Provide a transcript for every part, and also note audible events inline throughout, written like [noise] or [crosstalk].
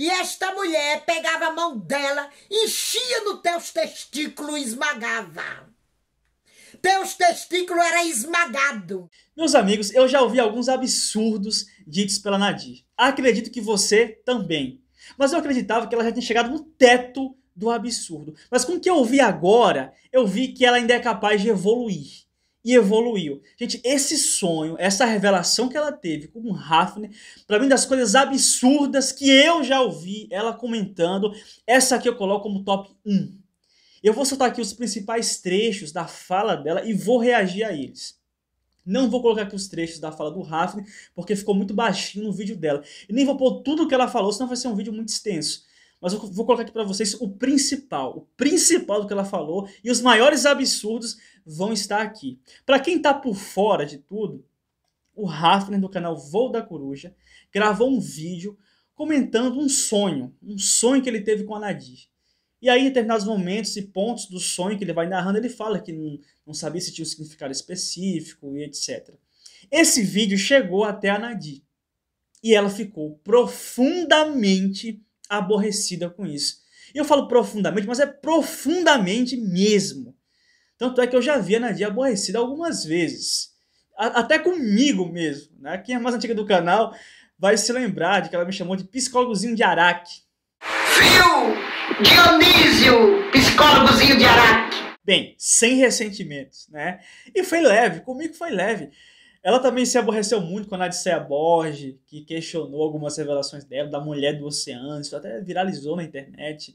E esta mulher pegava a mão dela, enchia no teus testículos e esmagava. Teus testículos era esmagado. Meus amigos, eu já ouvi alguns absurdos ditos pela Nadir. Acredito que você também. Mas eu acreditava que ela já tinha chegado no teto do absurdo. Mas com o que eu vi agora, eu vi que ela ainda é capaz de evoluir e evoluiu. Gente, esse sonho, essa revelação que ela teve com o Hafner, para mim das coisas absurdas que eu já ouvi ela comentando, essa aqui eu coloco como top 1. Eu vou soltar aqui os principais trechos da fala dela e vou reagir a eles. Não vou colocar aqui os trechos da fala do Hafner, porque ficou muito baixinho no vídeo dela. E nem vou pôr tudo que ela falou, senão vai ser um vídeo muito extenso. Mas eu vou colocar aqui para vocês o principal, o principal do que ela falou e os maiores absurdos vão estar aqui. Para quem está por fora de tudo, o Rafner né, do canal Voo da Coruja gravou um vídeo comentando um sonho, um sonho que ele teve com a Nadir. E aí, em determinados momentos e pontos do sonho que ele vai narrando, ele fala que não, não sabia se tinha um significado específico e etc. Esse vídeo chegou até a Nadir e ela ficou profundamente aborrecida com isso. E eu falo profundamente, mas é profundamente mesmo. Tanto é que eu já vi a Nadia aborrecida algumas vezes. A, até comigo mesmo. Né? Quem é mais antiga do canal vai se lembrar de que ela me chamou de psicólogozinho de Araque. Fio Dionísio, psicólogozinho de Araque. Bem, sem ressentimentos, né? E foi leve, comigo foi leve. Ela também se aborreceu muito com a Nadia Borges, que questionou algumas revelações dela, da mulher do oceano, isso até viralizou na internet.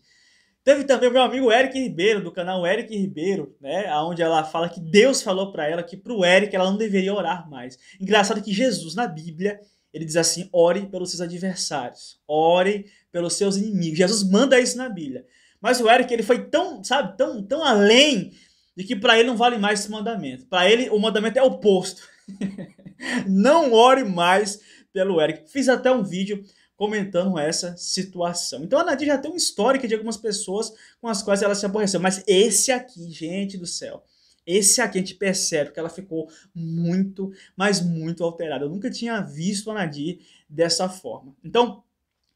Teve também o meu amigo Eric Ribeiro, do canal Eric Ribeiro, né? Onde ela fala que Deus falou para ela que pro Eric ela não deveria orar mais. Engraçado que Jesus, na Bíblia, ele diz assim: ore pelos seus adversários, ore pelos seus inimigos. Jesus manda isso na Bíblia. Mas o Eric, ele foi tão, sabe, tão, tão além de que para ele não vale mais esse mandamento. Para ele, o mandamento é oposto. [laughs] não ore mais pelo Eric. Fiz até um vídeo comentando essa situação. Então a Nadir já tem um histórico de algumas pessoas com as quais ela se aborreceu, mas esse aqui, gente do céu, esse aqui a gente percebe que ela ficou muito, mas muito alterada. Eu nunca tinha visto a Nadir dessa forma. Então,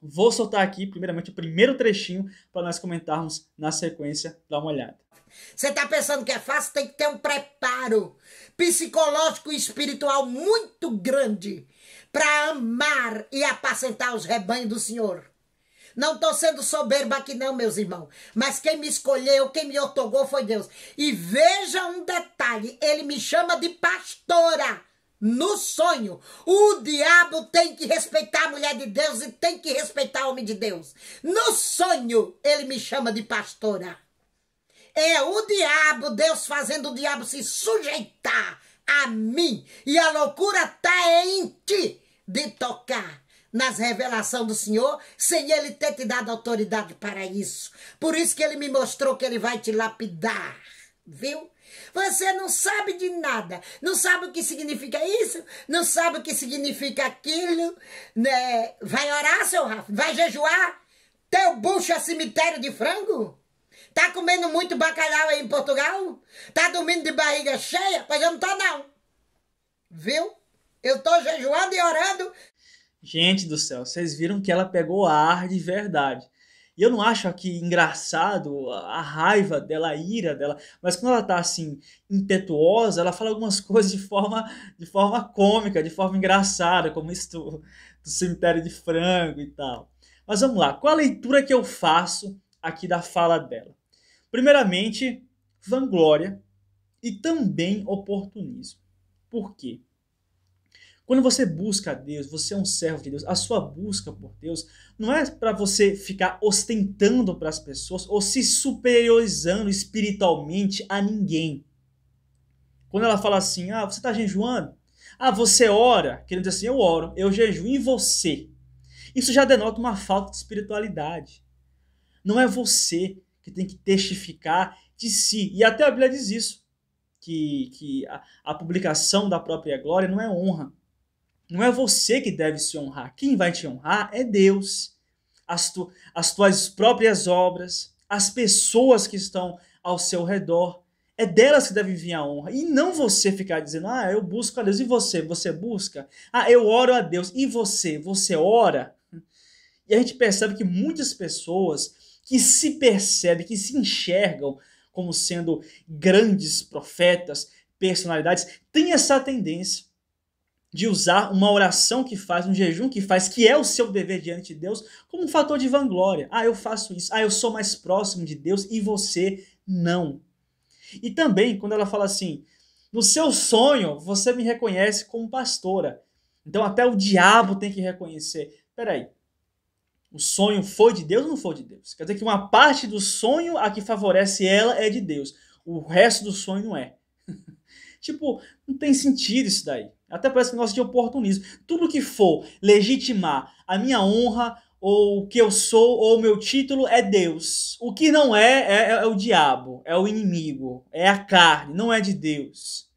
Vou soltar aqui, primeiramente, o primeiro trechinho para nós comentarmos na sequência. Dá uma olhada. Você está pensando que é fácil? Tem que ter um preparo psicológico e espiritual muito grande para amar e apacentar os rebanhos do Senhor. Não estou sendo soberba aqui não, meus irmãos. Mas quem me escolheu, quem me otorgou foi Deus. E veja um detalhe, ele me chama de pastora no sonho. O diabo tem que respeitar a mulher de Deus e tem que respeitar o homem de Deus. No sonho, ele me chama de pastora. É o diabo, Deus fazendo o diabo se sujeitar a mim. E a loucura está em ti de tocar nas revelações do Senhor, sem ele ter te dado autoridade para isso. Por isso que ele me mostrou que ele vai te lapidar, viu? Você não sabe de nada, não sabe o que significa isso, não sabe o que significa aquilo, né? Vai orar, seu Rafa? Vai jejuar? Teu bucho é cemitério de frango? Tá comendo muito bacalhau aí em Portugal? Tá dormindo de barriga cheia? Pois eu não tô não. Viu? Eu tô jejuando e orando. Gente do céu, vocês viram que ela pegou ar de verdade. E eu não acho aqui engraçado a, raiva dela, a ira dela, mas quando ela tá assim, impetuosa, ela fala algumas [laughs] coisas de forma, de forma cômica, de forma engraçada, como isso do, do cemitério de frango e tal. Mas vamos lá, qual a leitura que eu faço aqui da fala dela? Primeiramente, vanglória e também oportunismo. Por quê? Quando você busca a Deus, você é um servo de Deus. A sua busca por Deus não é para você ficar ostentando para as pessoas ou se superiorizando espiritualmente a ninguém. Quando ela fala assim, ah, você está jejuando? Ah, você ora? Querendo dizer assim, eu oro, eu jejuo em você. Isso já denota uma falta de espiritualidade. Não é você que tem que testificar de si. E até a Bíblia diz isso, que, que a, a publicação da própria glória não é honra não é você que deve se honrar. Quem vai te honrar é Deus. As, tu, as tuas próprias obras, as pessoas que estão ao seu redor. É delas que deve vir a honra. E não você ficar dizendo, ah, eu busco a Deus. E você? Você busca? Ah, eu oro a Deus. E você? Você ora? E a gente percebe que muitas pessoas que se percebem, que se enxergam como sendo grandes profetas, personalidades, têm essa tendência de usar uma oração que faz, um jejum que faz, que é o seu dever diante de Deus, como um fator de vanglória. Ah, eu faço isso. Ah, eu sou mais próximo de Deus e você não. E também, quando ela fala assim, no seu sonho você me reconhece como pastora. Então até o diabo tem que reconhecer. Peraí, o sonho foi de Deus ou não foi de Deus? Quer dizer que uma parte do sonho a que favorece ela é de Deus. O resto do sonho não é. [laughs] tipo, não tem sentido isso daí. Até parece é um negócio de oportunismo. Tudo que for legitimar a minha honra, ou o que eu sou, ou o meu título é Deus. O que não é, é, é, é o diabo, é o inimigo, é a carne, não é de Deus.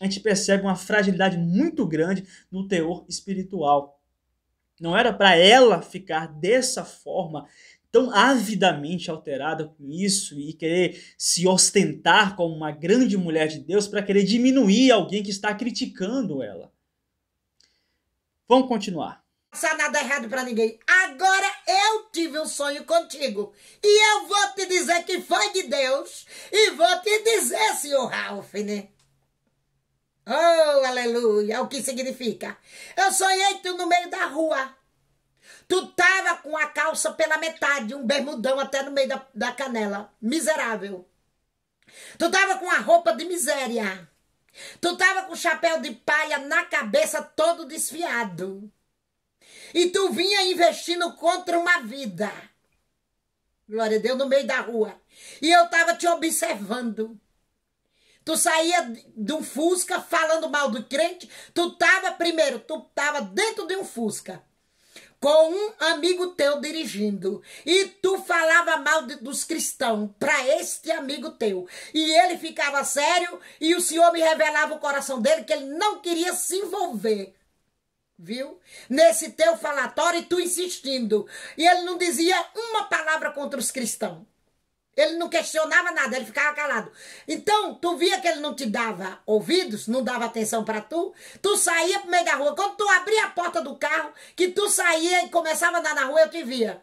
A gente percebe uma fragilidade muito grande no teor espiritual. Não era para ela ficar dessa forma, tão avidamente alterada com isso e querer se ostentar como uma grande mulher de Deus para querer diminuir alguém que está criticando ela. Vamos continuar. Não passa nada errado para ninguém. Agora eu tive um sonho contigo. E eu vou te dizer que foi de Deus. E vou te dizer, senhor Ralph, né? Oh, aleluia! O que significa? Eu sonhei tu no meio da rua. Tu tava com a calça pela metade, um bermudão até no meio da, da canela. Miserável. Tu tava com a roupa de miséria. Tu tava com o chapéu de palha na cabeça todo desfiado. E tu vinha investindo contra uma vida. Glória a Deus, no meio da rua. E eu tava te observando. Tu saía de um Fusca falando mal do crente. Tu tava primeiro, tu tava dentro de um Fusca com um amigo teu dirigindo e tu falava mal de, dos cristãos para este amigo teu e ele ficava sério e o Senhor me revelava o coração dele que ele não queria se envolver viu? Nesse teu falatório e tu insistindo. E ele não dizia uma palavra contra os cristãos. Ele não questionava nada, ele ficava calado. Então, tu via que ele não te dava ouvidos, não dava atenção para tu. Tu saía pro meio da rua. Quando tu abria a porta do carro, que tu saía e começava a andar na rua, eu te via.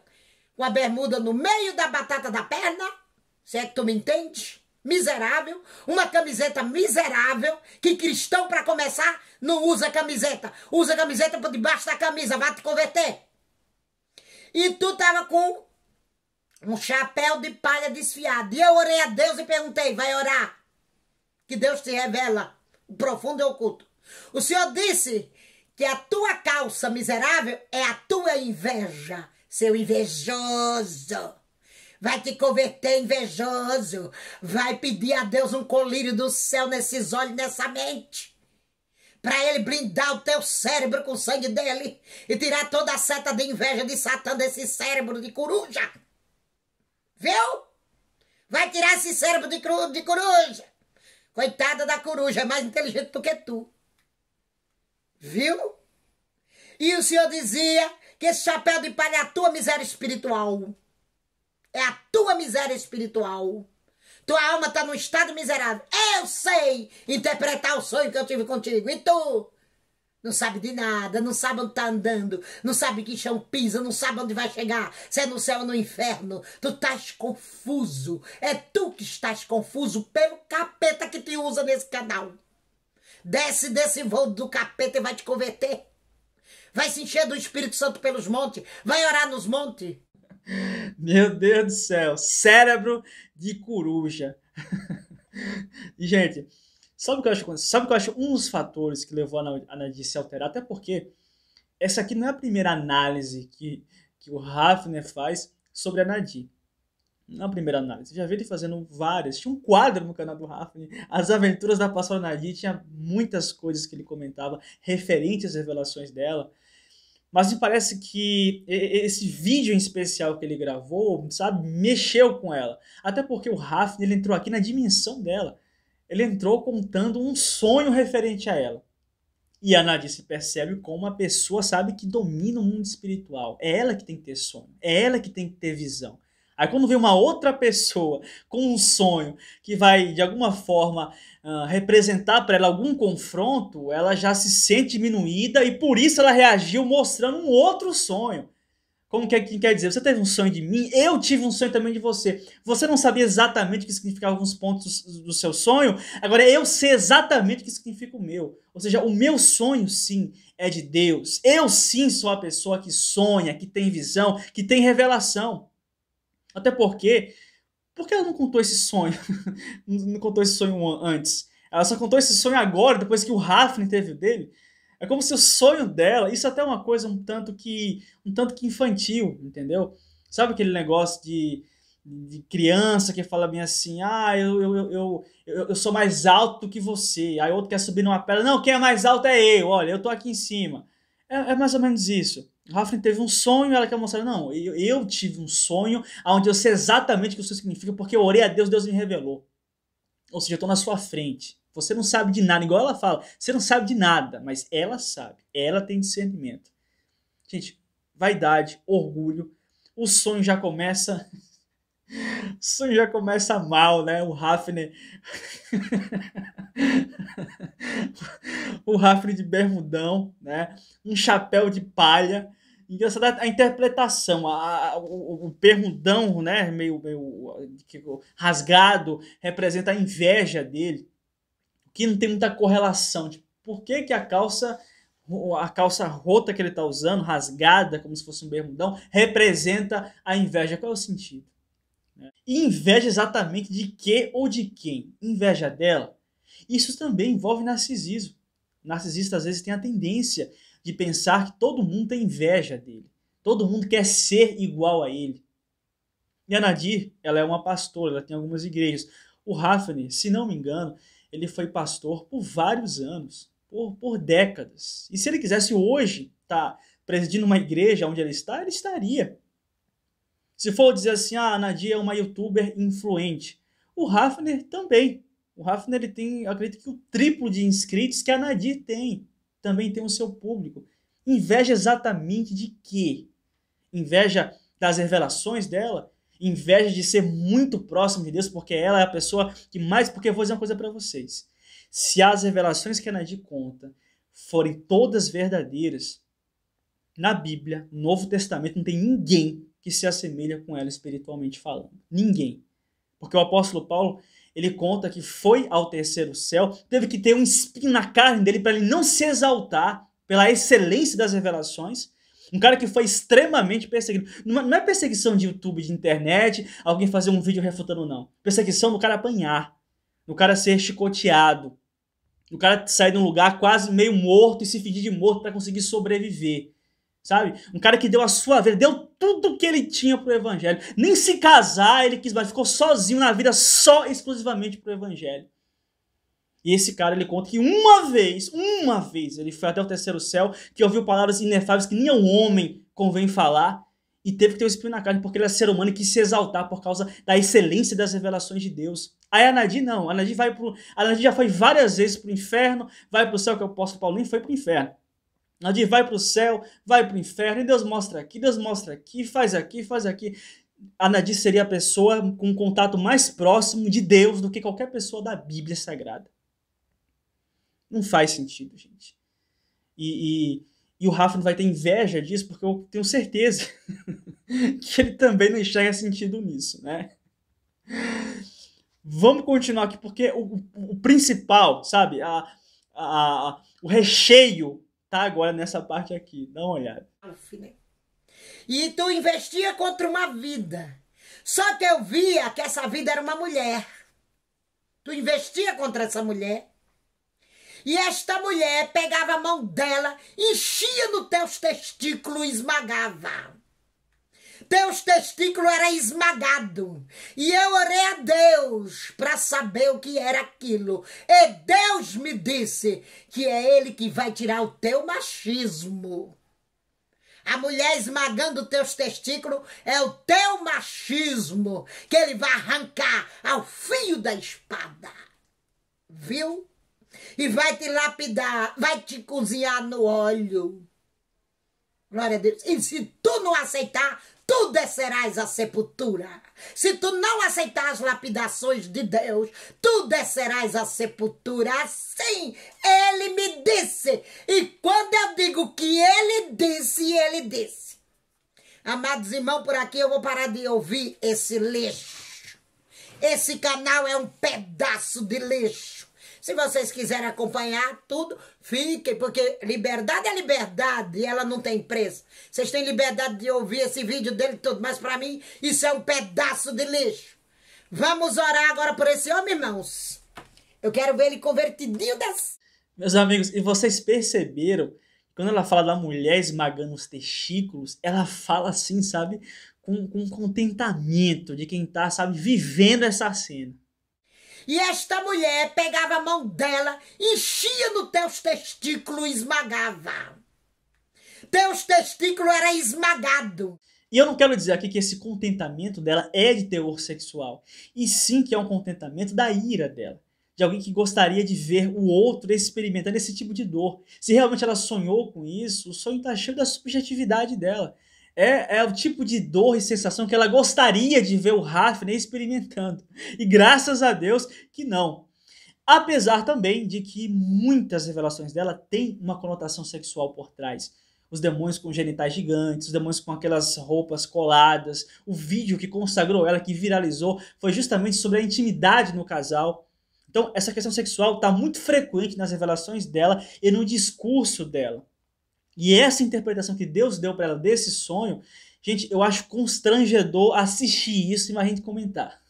Com a bermuda no meio da batata da perna. Se é que tu me entende? Miserável. Uma camiseta miserável. Que cristão, para começar, não usa camiseta. Usa camiseta por debaixo da camisa. Vai te converter. E tu tava com um chapéu de palha desfiado. E eu orei a Deus e perguntei: vai orar? Que Deus te revela o profundo e oculto. O Senhor disse que a tua calça miserável é a tua inveja, seu invejoso. Vai te converter invejoso. Vai pedir a Deus um colírio do céu nesses olhos, nessa mente para ele blindar o teu cérebro com o sangue dele e tirar toda a seta de inveja de Satã desse cérebro de coruja. Viu? Vai tirar esse cérebro de, cru, de coruja. Coitada da coruja, é mais inteligente do que tu. Viu? E o senhor dizia que esse chapéu de palha é a tua miséria espiritual. É a tua miséria espiritual. Tua alma está num estado miserável. Eu sei interpretar o sonho que eu tive contigo. E tu? não sabe de nada, não sabe onde tá andando, não sabe que chão pisa, não sabe onde vai chegar, se é no céu ou no inferno. Tu estás confuso. É tu que estás confuso pelo capeta que te usa nesse canal. Desce desse voo do capeta e vai te converter. Vai se encher do Espírito Santo pelos montes, vai orar nos montes. Meu Deus do céu, cérebro de coruja. [laughs] Gente, Sabe o que eu acho? Sabe o que eu acho um dos fatores que levou a análise a se alterar? Até porque essa aqui não é a primeira análise que, que o Hafner faz sobre a Nadir. Na é primeira análise, já vi ele fazendo várias. Tinha um quadro no canal do Raffney As Aventuras da Pastora Nadir, tinha muitas coisas que ele comentava referentes às revelações dela. Mas me parece que esse vídeo em especial que ele gravou, sabe, mexeu com ela. Até porque o Raffney ele entrou aqui na dimensão dela ele entrou contando um sonho referente a ela. E a se percebe como uma pessoa sabe que domina o mundo espiritual. É ela que tem que ter sonho, é ela que tem que ter visão. Aí quando vem uma outra pessoa com um sonho que vai de alguma forma uh, representar para ela algum confronto, ela já se sente diminuída e por isso ela reagiu mostrando um outro sonho. Como que, é que quer dizer? Você teve um sonho de mim, eu tive um sonho também de você. Você não sabia exatamente o que significava alguns pontos do seu sonho, agora eu sei exatamente o que significa o meu. Ou seja, o meu sonho sim é de Deus. Eu sim sou a pessoa que sonha, que tem visão, que tem revelação. Até porque, por que ela não contou esse sonho? [laughs] não contou esse sonho antes? Ela só contou esse sonho agora, depois que o Rafa teve o dele. É como se o sonho dela, isso até é uma coisa um tanto que um tanto que infantil, entendeu? Sabe aquele negócio de, de criança que fala bem assim, ah, eu, eu, eu, eu, sou mais alto que você. Aí outro quer subir numa pedra, não, quem é mais alto é eu, olha, eu tô aqui em cima. É, é mais ou menos isso. Raflin teve um sonho, ela quer mostrar, não, eu, eu tive um sonho onde eu sei exatamente o que isso significa, porque eu orei a Deus, Deus me revelou. Ou seja, eu tô na sua frente. Você não sabe de nada, igual ela fala, você não sabe de nada, mas ela sabe, ela tem discernimento. Gente, vaidade, orgulho, o sonho já começa. [laughs] o sonho já começa mal, né? O Rafner. [laughs] o Rafner de bermudão, né? Um chapéu de palha. Engraçado a interpretação, a, a o, o bermudão, né? Meio, meio rasgado, representa a inveja dele que não tem muita correlação. Tipo, por que, que a calça a calça rota que ele está usando, rasgada, como se fosse um bermudão, representa a inveja. Qual é o sentido? E inveja exatamente de que ou de quem? Inveja dela? Isso também envolve narcisismo. narcisista às vezes tem a tendência de pensar que todo mundo tem inveja dele. Todo mundo quer ser igual a ele. E a Nadir, ela é uma pastora, ela tem algumas igrejas. O Rafner, se não me engano, ele foi pastor por vários anos, por, por décadas. E se ele quisesse hoje estar tá presidindo uma igreja onde ele está, ele estaria. Se for dizer assim, ah, a Nadia é uma youtuber influente, o Rafner também. O Rafner ele tem, acredito que o triplo de inscritos que a Nadia tem. Também tem o seu público. Inveja exatamente de quê? Inveja das revelações dela? inveja de ser muito próximo de Deus, porque ela é a pessoa que mais. Porque eu vou dizer uma coisa para vocês: se as revelações que a Nadir conta forem todas verdadeiras, na Bíblia, no Novo Testamento, não tem ninguém que se assemelha com ela espiritualmente falando. Ninguém. Porque o apóstolo Paulo, ele conta que foi ao terceiro céu, teve que ter um espinho na carne dele para ele não se exaltar pela excelência das revelações um cara que foi extremamente perseguido. É, não é perseguição de YouTube, de internet, alguém fazer um vídeo refutando, não. Perseguição do cara apanhar, do cara ser chicoteado, do cara sair de um lugar quase meio morto e se fingir de morto para conseguir sobreviver. Sabe? Um cara que deu a sua vida, deu tudo que ele tinha pro evangelho. Nem se casar ele quis mais, ficou sozinho na vida só exclusivamente pro evangelho. E esse cara, ele conta que uma vez, uma vez, ele foi até o terceiro céu, que ouviu palavras inefáveis que nem um homem convém falar, e teve que ter um espinho na carne, porque ele é ser humano e quis se exaltar por causa da excelência das revelações de Deus. Aí a Nadir não, a Nadir vai pro. A Nadir já foi várias vezes pro inferno, vai pro céu, que o apóstolo Paulo nem foi pro inferno. A Nadir vai pro céu, vai pro inferno, e Deus mostra aqui, Deus mostra aqui, faz aqui, faz aqui. A Nadir seria a pessoa com um contato mais próximo de Deus do que qualquer pessoa da Bíblia Sagrada. Não faz sentido, gente. E, e, e o Rafa não vai ter inveja disso, porque eu tenho certeza [laughs] que ele também não enxerga sentido nisso, né? Vamos continuar aqui, porque o, o, o principal, sabe? A, a, o recheio tá agora nessa parte aqui. Dá uma olhada. E tu investia contra uma vida. Só que eu via que essa vida era uma mulher. Tu investia contra essa mulher. E esta mulher pegava a mão dela, enchia no teus testículos e esmagava. Teus testículos era esmagado. E eu orei a Deus para saber o que era aquilo. E Deus me disse que é ele que vai tirar o teu machismo. A mulher esmagando teus testículos é o teu machismo que ele vai arrancar ao fio da espada. Viu? e vai te lapidar, vai te cozinhar no óleo. Glória a Deus. E se tu não aceitar, tu descerás à sepultura. Se tu não aceitar as lapidações de Deus, tu descerás à sepultura. Assim ele me disse. E quando eu digo que ele disse, ele disse. Amados irmãos, por aqui eu vou parar de ouvir esse lixo. Esse canal é um pedaço de lixo. Se vocês quiserem acompanhar tudo, fiquem, porque liberdade é liberdade e ela não tem preço. Vocês têm liberdade de ouvir esse vídeo dele tudo, mas para mim isso é um pedaço de lixo. Vamos orar agora por esse homem, irmãos. Eu quero ver ele convertidinho das... Meus amigos, e vocês perceberam quando ela fala da mulher esmagando os testículos, ela fala assim, sabe, com, com contentamento de quem tá, sabe, vivendo essa cena. E esta mulher pegava a mão dela, enchia no teus testículos e esmagava. Teus testículos era esmagado. E eu não quero dizer aqui que esse contentamento dela é de teor sexual, e sim que é um contentamento da ira dela de alguém que gostaria de ver o outro experimentando esse tipo de dor. Se realmente ela sonhou com isso, o sonho está cheio da subjetividade dela. É, é o tipo de dor e sensação que ela gostaria de ver o Rafner experimentando. E graças a Deus que não. Apesar também de que muitas revelações dela têm uma conotação sexual por trás os demônios com genitais gigantes, os demônios com aquelas roupas coladas. O vídeo que consagrou ela, que viralizou, foi justamente sobre a intimidade no casal. Então, essa questão sexual está muito frequente nas revelações dela e no discurso dela. E essa interpretação que Deus deu para ela desse sonho, gente, eu acho constrangedor assistir isso e mais gente comentar.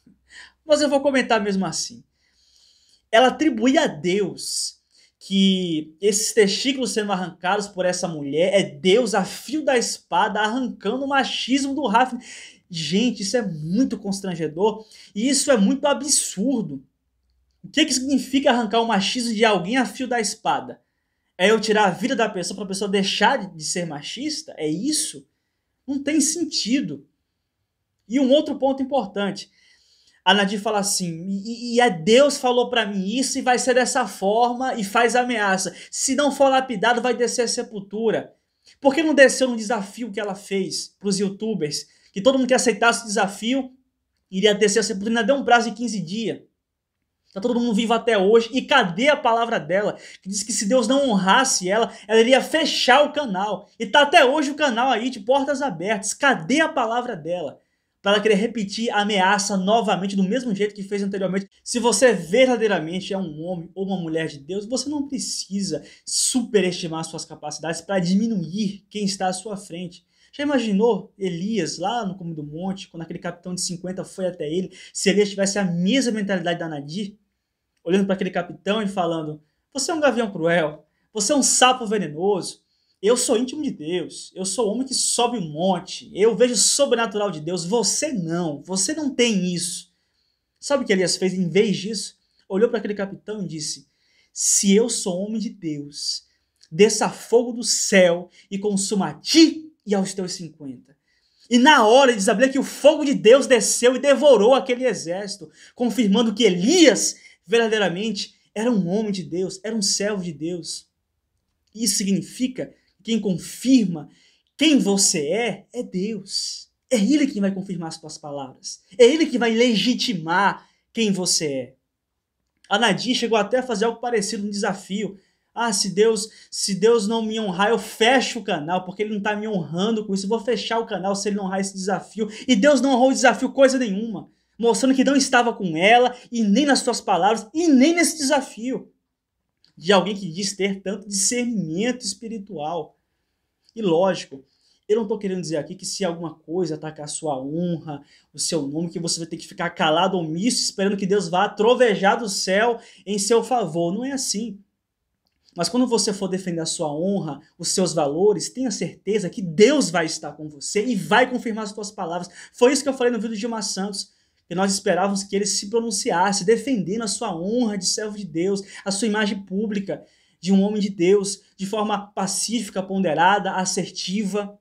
Mas eu vou comentar mesmo assim. Ela atribui a Deus que esses testículos sendo arrancados por essa mulher é Deus a fio da espada arrancando o machismo do Rafa. Gente, isso é muito constrangedor e isso é muito absurdo. O que, que significa arrancar o machismo de alguém a fio da espada? É eu tirar a vida da pessoa para a pessoa deixar de ser machista? É isso? Não tem sentido. E um outro ponto importante. A Nadir fala assim, e, e é Deus falou para mim isso e vai ser dessa forma e faz ameaça. Se não for lapidado, vai descer a sepultura. Por que não desceu no desafio que ela fez para os youtubers? Que todo mundo que aceitasse o desafio iria descer a sepultura. Ainda deu um prazo de 15 dias. Tá todo mundo vivo até hoje. E cadê a palavra dela? Que disse que se Deus não honrasse ela, ela iria fechar o canal. E tá até hoje o canal aí de portas abertas. Cadê a palavra dela? Para ela querer repetir a ameaça novamente, do mesmo jeito que fez anteriormente. Se você verdadeiramente é um homem ou uma mulher de Deus, você não precisa superestimar suas capacidades para diminuir quem está à sua frente. Já imaginou Elias lá no Cume do Monte, quando aquele capitão de 50 foi até ele, se Elias tivesse a mesma mentalidade da Nadir? olhando para aquele capitão e falando: Você é um gavião cruel, você é um sapo venenoso, eu sou íntimo de Deus, eu sou homem que sobe um monte, eu vejo o sobrenatural de Deus, você não, você não tem isso. Sabe o que Elias fez em vez disso? Olhou para aquele capitão e disse: Se eu sou homem de Deus, desça fogo do céu e consuma a ti e aos teus cinquenta. E na hora de desabrir que o fogo de Deus desceu e devorou aquele exército, confirmando que Elias verdadeiramente era um homem de Deus, era um servo de Deus. Isso significa que quem confirma quem você é é Deus. É Ele quem vai confirmar as suas palavras. É Ele que vai legitimar quem você é. A Nadir chegou até a fazer algo parecido, um desafio. Ah, se Deus, se Deus não me honrar, eu fecho o canal, porque ele não está me honrando com isso. Eu vou fechar o canal se ele não honrar esse desafio. E Deus não honrou o desafio coisa nenhuma mostrando que não estava com ela, e nem nas suas palavras, e nem nesse desafio de alguém que diz ter tanto discernimento espiritual. E lógico, eu não estou querendo dizer aqui que se alguma coisa atacar a sua honra, o seu nome, que você vai ter que ficar calado ou omisso, esperando que Deus vá trovejar do céu em seu favor. Não é assim. Mas quando você for defender a sua honra, os seus valores, tenha certeza que Deus vai estar com você e vai confirmar as suas palavras. Foi isso que eu falei no vídeo de Gilmar Santos que nós esperávamos que ele se pronunciasse, defendendo a sua honra de servo de Deus, a sua imagem pública de um homem de Deus, de forma pacífica, ponderada, assertiva.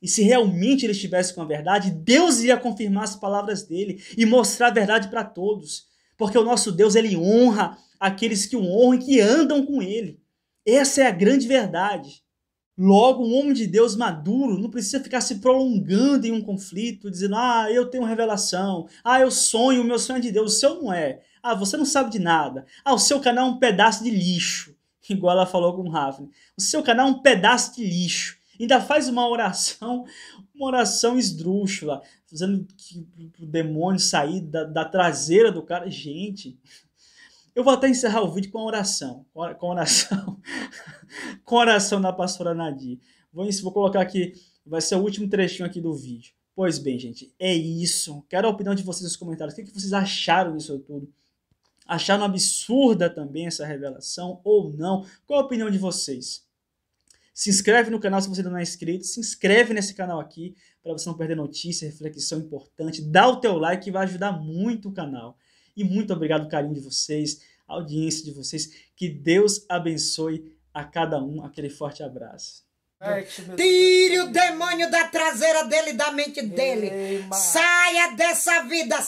E se realmente ele estivesse com a verdade, Deus iria confirmar as palavras dele e mostrar a verdade para todos. Porque o nosso Deus, ele honra aqueles que o honram e que andam com ele. Essa é a grande verdade. Logo, um homem de Deus maduro não precisa ficar se prolongando em um conflito, dizendo: ah, eu tenho revelação, ah, eu sonho, o meu sonho é de Deus, o seu não é. Ah, você não sabe de nada. Ah, o seu canal é um pedaço de lixo. [laughs] Igual ela falou com o Rafa. O seu canal é um pedaço de lixo. Ainda faz uma oração, uma oração esdrúxula, fazendo que o demônio sair da, da traseira do cara. Gente, eu vou até encerrar o vídeo com a oração. Com a oração. [laughs] coração da pastora Nadir. Vou, vou colocar aqui, vai ser o último trechinho aqui do vídeo. Pois bem, gente, é isso. Quero a opinião de vocês nos comentários. O que, vocês acharam disso tudo? Acharam absurda também essa revelação ou não? Qual a opinião de vocês? Se inscreve no canal se você ainda não é inscrito. Se inscreve nesse canal aqui para você não perder notícia, reflexão importante. Dá o teu like que vai ajudar muito o canal. E muito obrigado carinho de vocês, audiência de vocês. Que Deus abençoe a cada um aquele forte abraço. Tire o demônio da traseira dele, da mente dele. Ei, Saia dessa vida.